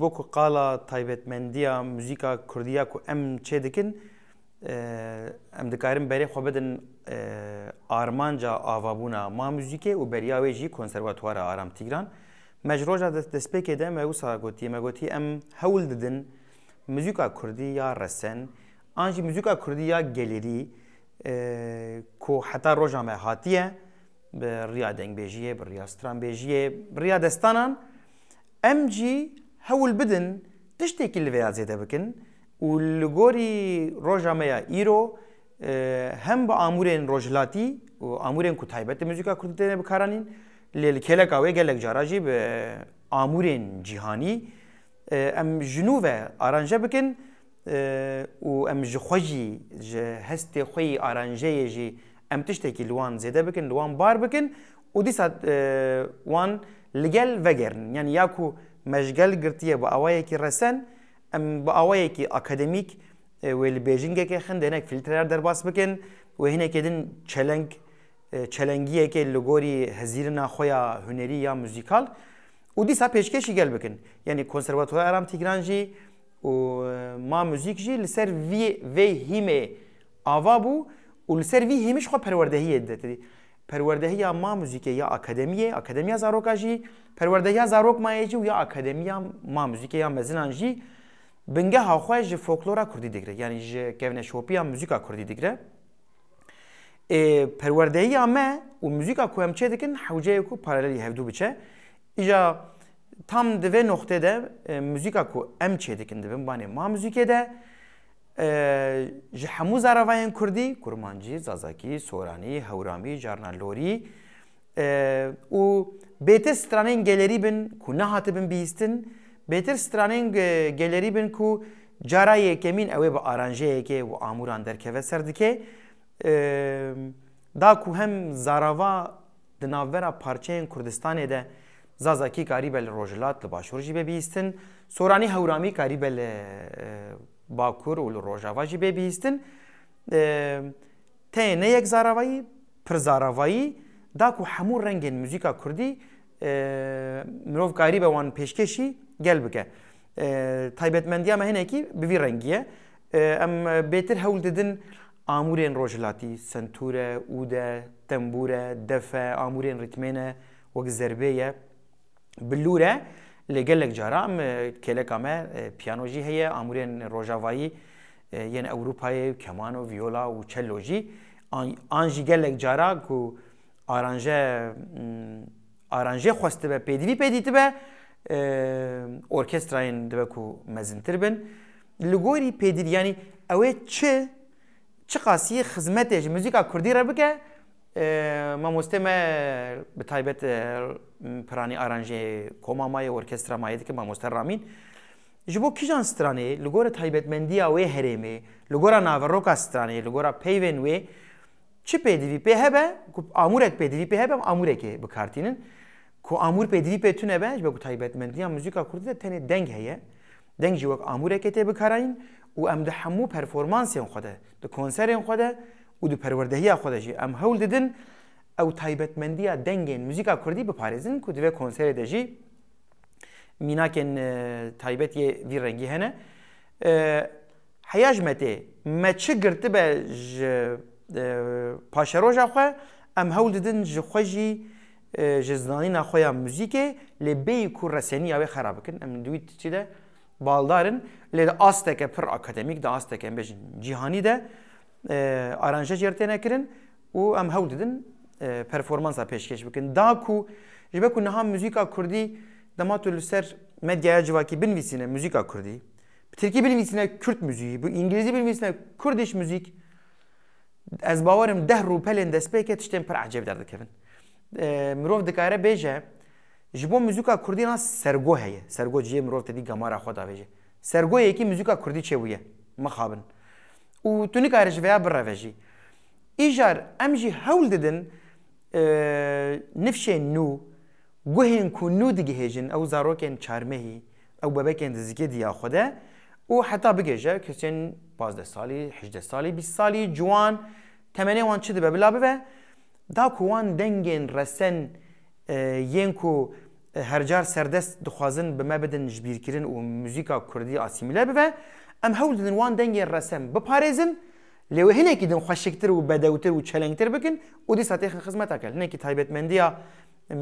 ji bo ku qala taybetmendiya muzîka kurdiya ku em çê dikin e, em dikarin berê xwe bidin e, armanca avabûna ma muzîkê û beriya wê jî konservatwara Aram Tigran me ji roja destpêkê de me wisa gotiye me gotî em hewl didin müzika kurdî ya resen an jî müzika kurdî ya gelîrî e, ku heta roja me hatiye bi riya dengbêjiyê bi riya stranbêjiyê هەول بدن تشتێکی لەوێ زیێدە بکن و لە گۆری ڕۆژامەیە ئیرۆ هەم بە ئامورێن ڕۆژلاتی و ئامورێن کو تایبەت مزیکا کوردێنە بکارانین لێ کێلەک ئەوێ گەلێک جاراژی بە ئامورێن جیهانی ئەم ژنوڤە ئارانژە بکن و ئەم ji e, xweجی ji hestê xweی ئارانژەیە jî ئەم tiştekî liwan zêde bikin liwan bar bikin û dîsa e, wan li gel vegerin yani ya ku مەژگەل گرتیە بۆ ئەوەیەکی ڕەسەن ئەم بە ئەوەیەکی ئەکادمیک وێ لە بێژنگێکی خندێنێک فیلترار دەرباس بکەن و هینێکێدن چەلنگ چەلنگیەکە لە گۆری هەزیرنا خۆیان هوەری یا موزیکال و دیسا پێشکەشی گەل بکەن یعنی کۆنسەرەتۆی ئارام تیگرانژی و ما موزیکژی لەسەر وی هیمێ ئاوا بوو و لەسەر وی هیمش خۆ پەروەەردەهیە دەتری پەروەردەهەیە ماموزیکە یا ئەکەدەمیە ئەکەدەمیا زارۆکژی پەروەردەهیا زارۆکمایەکی و یا ئەکەدەمیا ماموزیکە یا مەزنانژی بنگە هاوخوای ji فۆکلۆرا کوردی دیگرە ینی ji کەونەشۆپیا موزیکا کوردی دیگرە پەروەردەیە me û موزیکا ku em çê dikin hewceyek ku paralelî hevdû biçe îja tam divê noxtê de müzika ku em çê dikin dibin banê ma müzikê de ji hemû zaravayên Kurdî, Kurmancî, Zazakî, Soranî, Hewramî, Carna Lorî û bêtir stranên gelerî bin ku nehatî bin bihîstin, bêtir stranên gelerî bin ku cara yekemîn ew ê bi aranjeyekê û amûran derkeve ser dike, da ku hem zarava di navbera parçeyên Kurdistanê de Zazakî karîbe li Rojhilat li Başûr jî bebihîstin, Soranî Hewramî karîbe li باکوور و ڕۆژاوا ژی بێبیستن تەنەیەک زاراوایی پرزاراوایی داک و هەموو ڕەنگێن موزیکا کوردی مرۆڤکاری بەوان پێشکەشی گەل بکە تایبەتمەندیامە هەنێکی بوی ڕەنگیە ئەم بێتر هەول ددن ئامورێن ڕۆژلاتی سنتورە ئودە تەمبورە دەفە ئامورێن ریتمێنە وەک زربەیە بلورە لگلک جارام کلک همه پیانو جی هیه امورین روژاوایی یعنی اوروپای کمان و ویولا و چلو جی آن جی گلک جارا که آرانجه آرانجه خواسته به پیدوی پیدیت به اورکستراین دبه که مزنتر بن لگوری پیدیر یعنی اوه چه چه قاسی خزمتش موزیکا کردی را بکه ما مستم به تایبت پرانی آرانجی کما مای ارکستر مایی که ما مستر رامین جبو کیجان سترانی لگور تایبت مندی آوی هرمی لگورا ناوروکا سترانی لگورا پیوین وی چی پیدیوی پی هبا آمورت پیدیوی پی هبه، آموره که بکارتینن کو آمور پیدیوی پی تونه با جبو تایبت مندی آم موزیکا کرده ده تنه دنگ هیا دنگ جوک آمورت که تی بکارین و همو پرفورمانسی خوده ده کنسر خوده و دو پروردهیا خودش ام هول ددن او تایبەتمەندیە دەنگێن موزیکا کوردی بپارێزن کو دوێ کنسێرە دەژی میناکن تایبەتی وی ڕەنگی هەنە حیاژ مەتێ مەچە گرتە بە پاشەڕۆژە خوێ ئەم هەول ددن ji xweجی ji زانینا xۆیان موزیکê lê bêyî ku reseniya wê xera bikin em دوی çi de baldarin lê de asteke pir akademik de asteke bêjin cîhanî de Ee, aranjë gjertene kirin û em hew didin e, performansa peşkeş bikin. Da ku ji be ku niha müzîka Kurdî dema tu li ser medyaya civakî binvîsîne müzîka Kurdî. Bi Tirkî Kürt müziği, bu İngilizce binvîsîne Kurdiş müzik. Ez bawerim deh rûpelên destpêke tiştên pir ecêb derdikevin. Ee, mirov dikare bêje ji müzika Kurdî nas sergo heye. Sergo ciyê mirov tedî gemara xwe davêje. Sergoyekî müzika Kurdî çêbûye. Mixabin. و tu nikarî veya birevejî. Îjar em jî hewl didin nifşên nû, guhên ku nû digihêjin ew zarokên çarmehî, ew bebekên dizikê diya xwe de û heta bigêje kesên bazde salî, hijde salî, bîst salî, ciwan, temenê wan çi dibe bila bibe, da ku wan dengên resen yên ku hercar serdest dixwazin bi me bidin jibîrkirin û müzîka Kurdî asîmîle bibe, ئەم هەول دن وان دەنگی ڕسم بپارێزن لێوە هەنێکی دن خوۆشکتر و بەدەوتر و چەلنگتر بکن و دیسا تێخن خزمەتەکە هەنێکی تایبەتمەندیە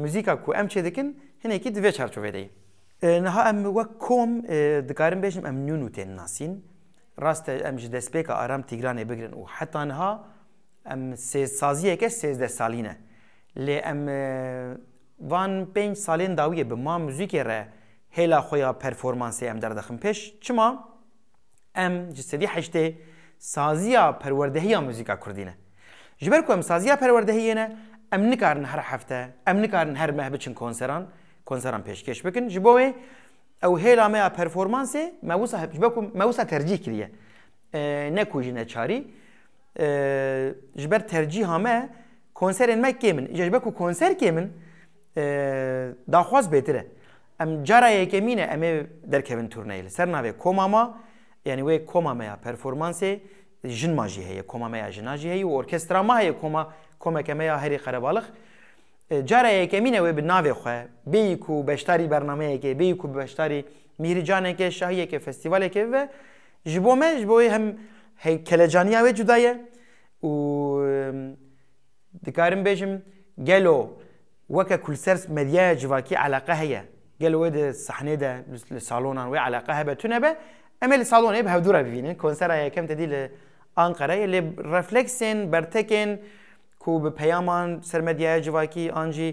موزیکا کو ئەم چێ دەکن هەنێکی دوێ چارچۆێدەی نها ئەم وەک کۆم دکارم بێژم ئەم نون و تێن ناسین ڕاستە ئەمژ دەستپێکە ئارام تیگرانێ بگرن و حتانها ئەم سێسازیەکە سێزدە ساڵینە لێ ئەم وان پێنج سالێن داویە بە ما موزیکێ ڕێ هێلا خۆیان پەرفۆرمانسی ئەم دەردەخم پێش چما؟ ام ji sedî heştê saziya perwerdehiya müzîka Kurdî ne. Ji ber ku em saziya perwerdehiyê ne em nikarin her hefte, em nikarin her meh biçin konseran, konseran pêşkeş bikin. Ji bo wê ew hêla me ya performansê mewisa ji ber ku mewisa tercih kiriye. Ne ku jî neçarî. Ji ber tercîha me konserên me kê min. Ji ber ku konser kê min daxwaz bêtir e. Em cara yekemîne em ê derkevin turneyê li ser navê komama یعنی وی کما میا پرفورمنس جن ماجی هی کما میا جناجی هی و ارکسترا ما هی کما کما کما هری خربالغ که یکمینه وی به ناو خو بی کو بشتری برنامه کې بی کو بشتری میرجانه که شاهیه که فستیواله که و جبومه جبوی هم کلجانی و جدایه و دکارم بجم گلو وکه کل سرس مدیا جواکی علاقه هیه گلو ده صحنه ده لسالونان و علاقه هبه تونه به امال صالون ايه بهودورا بيفينن كونسرا يا كم تدي لانقره اللي رفلكسن برتكن كو ببيامان سرمديا جواكي انجي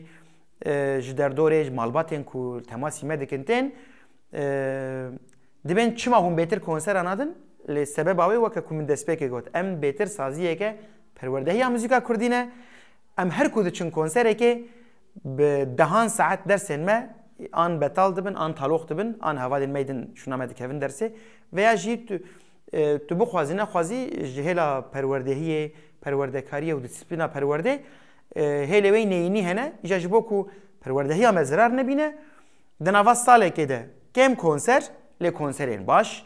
جدردوري مالباتن كو تماسي مدكن تن دبن چما هم بهتر کنسر انادن لسبب اوی وکه کوم دسپیک گوت ام بهتر سازیه که پروردهی موزیکا کردینه ام هر کود چن کنسره که به دهان ساعت درسن ما an betal dibin, an taloq dibin, an havadin meydin şuna medik kevin dersi veya jî tu e, tu bu xwazîna xwazî ji hêla perwerdehiyê, perwerdekariye û disiplîna perwerde e, hêlê wê neyînî hene, îja ji bo ku perwerdehiya me zirar nebîne, di nava salekê de kêm konser lê konserên baş,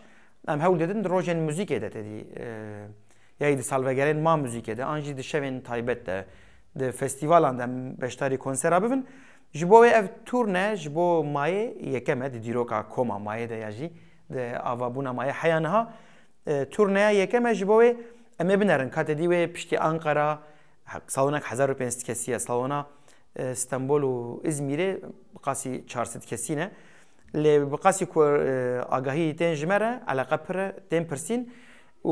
em hewl didin di rojên müzîkê de tedî e, yayî di salvegerên ma müzîkê de, an jî di şevên taybet de, di festivalan de em beşdarî konsera جبو وی اف تور نه جبو مای یکمه د دیروکا کوما مای د یاجی د اوا بونا مای حیانها أه، تور نه یکمه جبو وی امه بنرن کات دی وی پشتي انقرا سالونک 1500 کسیه سالونا استانبول أه، و ازمیره بقاسی 400 کسی نه لی بقاسی کور أه، آگاهی تین جمره علاقه پره تین پرسین و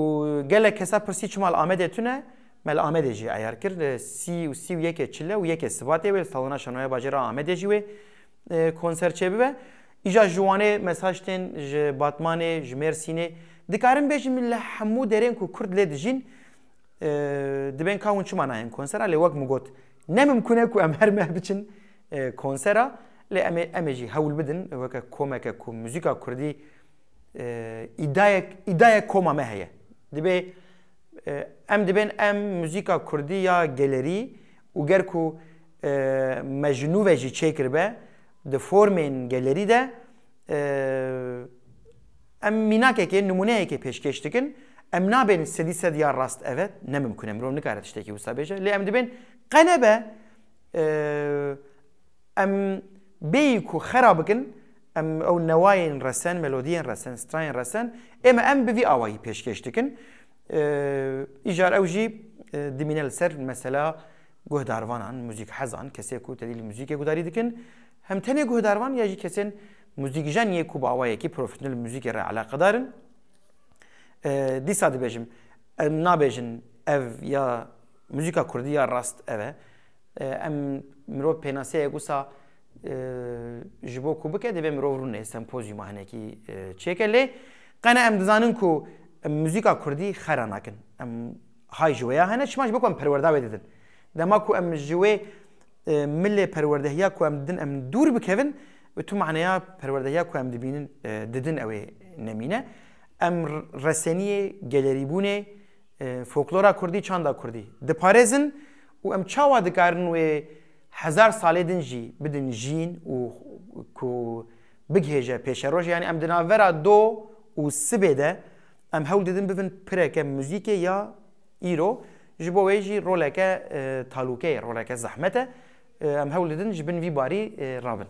گله کسا پرسی چمال آمده تونه مل آمده جی ایار کرد سی و سی و یک چله و یک سباته و سالونا شنوی باجرا آمده جی و کنسر چه بوه ایجا جوانه مساج تین باتمانه جمرسینه دکارن بیشم لحمو درین که کرد لید جین دبین کاون چما نایم کنسر علی وقت مگوت نممکنه که ام هر مه بچن کنسر لی ام جی هول بدن وکا کومه که موزیکا کردی ایدای ایدای کوما مه هیه دبی ام دبن ام موزیکا کردی یا گلری اگر گر کو مجنو جی چکر به ده فرمین گلری ده ام میناکه که نمونه که پیشکش کن، ام نابن سدی سد یا راست اوت نممکنه مرو نکارت شتکی وسا بجه لی ام دبن قنبه ام خراب کن، ام او نواين رسن ملوديين رسن ستراين رسن اما ام بفي اواي کن. ایجار ئەو ژی دیمینە لەسەر مەسەلا گۆهداروانان موزیک حەزان کەسێک و تەلیل موزیکە گوداری دکن هەمتەنێ گۆهداروان یاژی کەسێن موزیکژان یەک و باوایەکی پرۆفسنل موزیکی ڕە علاقەدارن دیسا دەبێژم ئەم نابێژن ئەو یا موزیکا کوردی یا ڕاست ئەوە ئەم مرۆڤ پێناسەیە گوسا ji bo ku bike debe mirov rûnê sempozîma hinekî çêke lê qene em dizanin ku موزیکا کوردی خیره نکن ام های جویا هنه چماش بکن پرورده بدیدن دما کو ام جوی ملی پروردهیا کو ام دن ام دور بکوین و تو معنیا پروردهیا کو ام دبینن ددن اوی نمینه ام رسنی گلریبونه فولکلورا کوردی چاندا کوردی دپارزن و ام چاوا دکارن و هزار سالی دن جی بدن جین و کو بگهجه پیش روش یعنی ام دناورا دو و سبه ده ئەم هەول دەدن ببن پرێکە موزیکە یا ئیرۆ ji bo wê jî roleke talûkeyê roleke zehmet e em hewl din ji bin vî barî e, rabin.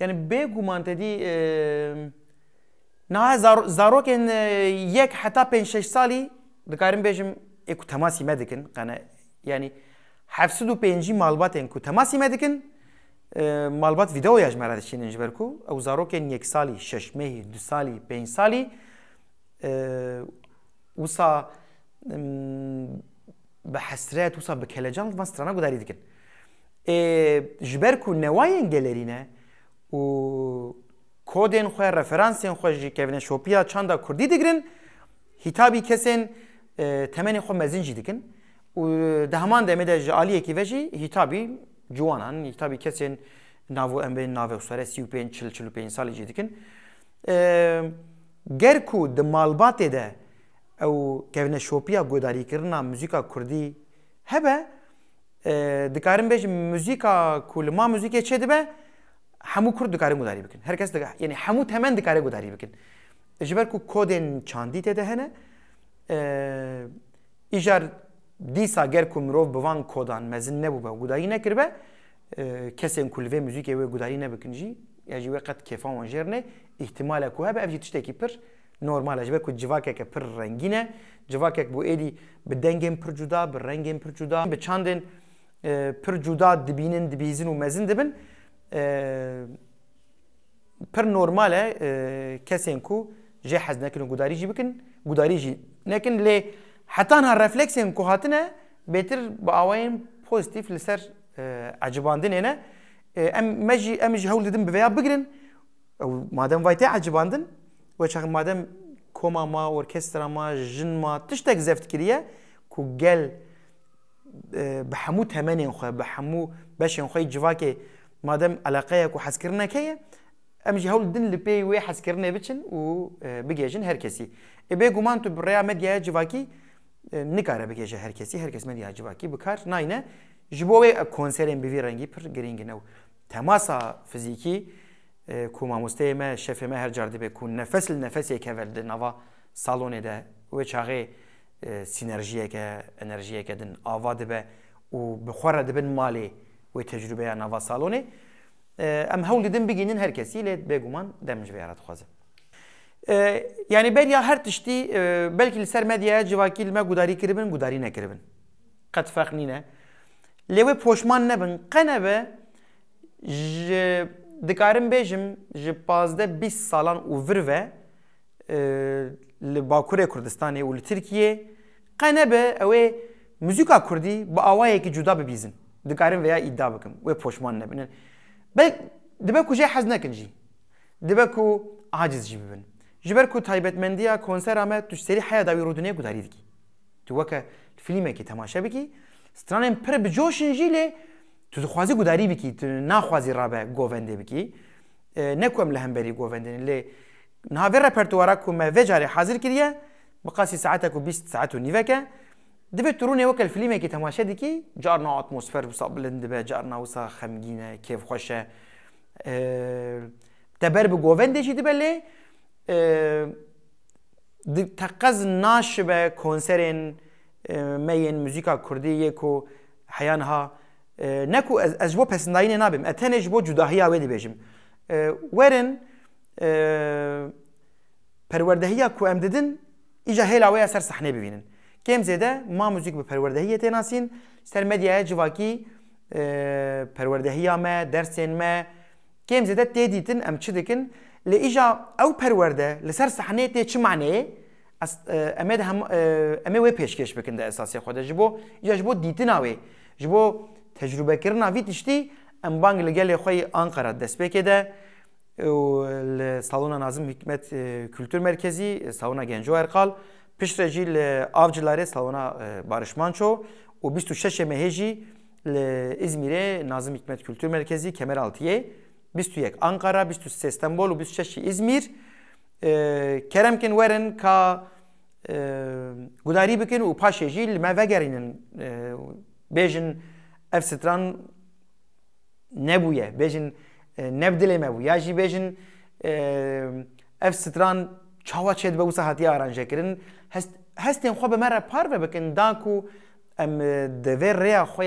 Yani bêguman te dî e, nahe zarokên e, yek heta pênj şeş salî dikarin bêjim ê ku temasî me dikin qene yani hefsid û pêncî malbatên ku temasî me dikin malbat vîdeoya ji me re dişînin ji ber ku ew zarokên yek salî şeş mehî du salî pênj salî وصا بحسرات وصا بكلاجان في مصر انا قداري دكن جبركو نواين جالرينا و کودین خو رفرانسین خو جی کوین شوپیا چاندا کوردی دگرن هیتابی کسین تمن خو مزین جی دیگن و دهمان دمه ده جالیه کی وجی هیتابی جوانان هیتابی کسین ناو امبن بین ناو سره 35 40 45 سال جی دیگن ger ku di malbatê de ew kevneşopiya gudarîkirina müzîka Kurdî hebe e, dikarin bêjin müzîka ku li ma müzîkê çê dibe hemû Kurd dikarin gudarî bikin. Herkes yani hemû temen dikare gudarî bikin. E, ji ber ku kodên çandî tê de hene e, îjar dîsa ger ku mirov bi van kodan mezin nebûbe gudarî nekirbe kesên ku li vê müzîkê wê gudarî nebikin jî يجي وقت كيفان وجرنه احتمال كوها بقى تشتكي بر نورمال اجبه كو جواكك پر رنگينه جواكك بو ايدي بدنگم پر جدا برنگم پر جدا بچاندن پر جدا دبینن دبیزن و مزن دبن پر نورماله کسین کو جه حز نکن گوداری جی بکن گوداری جی نکن لی حتی نه رفلکسین کو هاتنه بهتر با آواین پوزیتیف لسر عجباندن نه em mecî em ji hewl didin bi vêya bigirin ew madem vay tê ecibandin weçaxin madem koma ma orkestra ma jin ma tiştek zevtkiriye ku gel bi hemû temenên xwe bi hemû beşên xwe civakê madem eleqeya ku hezkirineke ye em jî hewl din li pêyî wê hezkirinê biçin û bigêjin herkesî ê bêguman tu bi rêya medyaya civakî نکاره بکشه هر کسی هر کس مدی عجبا کی بکار ناینه جبوه کنسرین بی رنگی پر گرینگ نو تماسا فیزیکی کو ماموسته ما شف ما هر جردی به کو نفس نفس یک ورد نوا سالونه ده و چاغه سینرژیه که انرژیه که دن آواد به و بخور دبن مالی و تجربه نوا سالونه ام هول دن بگینن هر کسی لید بگومان دمج بیارد خوازه Ee, yani یعنی بریا هەر تشتی بەلکی لەسەر مەدیایە جیواکیلمە گوداری کردبن گوداری نەکردبن قەت فەق نینە لێوێ پۆشمان نەبن قەنەبە dikarim bejim, ji pazde bîst salan û virve e, li Bakurê Kurdistanê û li Tirkiye qenebe ew ê müzika Kurdî bi awayekî cuda bibîzin. Dikarim veya iddia bakım, wê poşman ne Dibe ku jê hez nekin jî. Dibe ku aciz jî bibin. جبر اه، کو تایبەتمەندیە کۆنسەرا مە توشتری حەیەدا ڕودنەیە گوداری دیکی تو وەکە فیلمێکی تماشا بکی سترانێن پر بجۆشنجی لێ تو دخوازی گوداری بکی تو ناخوازی ڕابە گۆڤندێ بکی نەکوم لە هەمبەری گۆڤندن لێ ناوێ ڕەپەرتوارە کومە ڤێجارێ حاضر کردە بقاسی ساعتە و 20 ساعت و نیڤەکە دەبێت ترونێ وەکە فیلمێکی تماشا دیکی جارنا ئاتمۆسفەر وسا بلند دەبێ جارناوسا خەمگینە کێف خۆشە اه، دەبەر بە گۆڤندێکی دەبە لێ diqqəz naşibə konserin e, meyin müzika kurdiye ku heyan ha ne ku ez, ez bo pesindayine nabim etene ji bo cudahiya ve dibêjim werin e, perwerdehiya ku em didin îja hêla wê ya ser sehnê bibînin kêm zêde ma muzîk bi perwerdehiyê tê nasîn ser medyaya civakî e, perwerdehiya me dersên me kêm zêde tê dîtin em çi dikin لإجا او پرورده لسر صحنه تی چه معنی امید هم امه و پیشکش بکند در اساسی خود جبو ایجا جبو دیتنا وی جبو تجربه کردن وی تشتی ام بانگ لگل خوی انقره دست بکده و سالونا نازم حکمت کلتور مرکزی سالونا گنجو ارقال پیش رجی لآوجلاره سالونا بارشمانچو و 26 مهجی نازم نازم Hikmet Kültür مرکزی Kemeraltı'ya بیست و یک انقره بیست و سه استنبول و بیست و شش ازمیر کرم کن ورن که گداری بکن و پاشه جی لما وگرینن بیجن اف ستران نبویه بیجن نبدلی مبویه یا جی بیجن اف ستران چاوا چید به وسه هاتیه آرانجه کرن هست هستین خو به مره پار بکن دانکو ام د وی ریا خو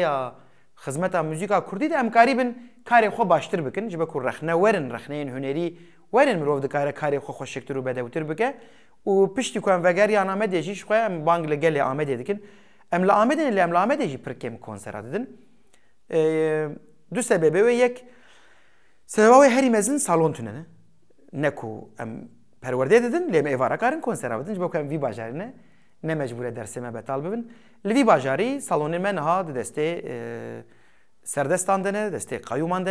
خدمت موزیکا کوردی د امکاری بن کارێ خۆ باشتر بکەن بە کوور رەخنە وەرن ڕخنەیەن هوەری وەرن مرۆڤ دەکارە کارێ خۆ خۆشێکتر و بەدەوتر بکە و پشتی کوانڤگەری ئامە دێژیش خۆیان بانگ لەگە لێ ئامەدێ دکن ئەم لە ئامەدن لە ئەم لە ئامەدێژی پرکێم کۆنسرا ددن دو سەبێ بەوێ یەک سەواوی هەری مەزن ساڵۆنتونەنە نەکو ئەم پەروەردە ددن لێمە ئێوارەکارن کۆنسرا بدن بۆکەم وی باژارنە نەمەجبورە دەرسێمە بەتال ببن لەوی باژاری ساڵۆنێ من ها دەستێ سەردەستان دەنێ دەستێ قەیومان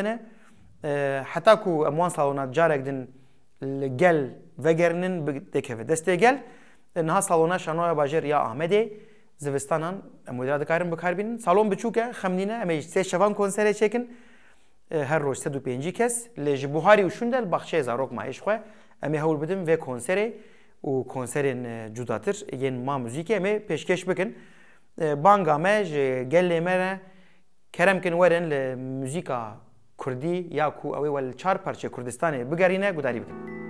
Hatta ku ئەموان ساڵۆنا جارێک دن gel vegerinin dikeve destê gel Naha salona şanoya bajer ya Ahmedê zivistanan emdra dikarin bikarbinin salon biçûk e xemnîne em sê şevan konsere çekin her roj se pêncî kes lê ji uşundel, û zarok maş xwe em ê hewl bidin vê konserê û konserên cudatir yên ma müzîkê em ê pêşkeş bikin banga me ji gelê کرمکن ورن لموزیکا کردی یا کو اوی ول چار پارچه کردستانه بگرینه گداری بکن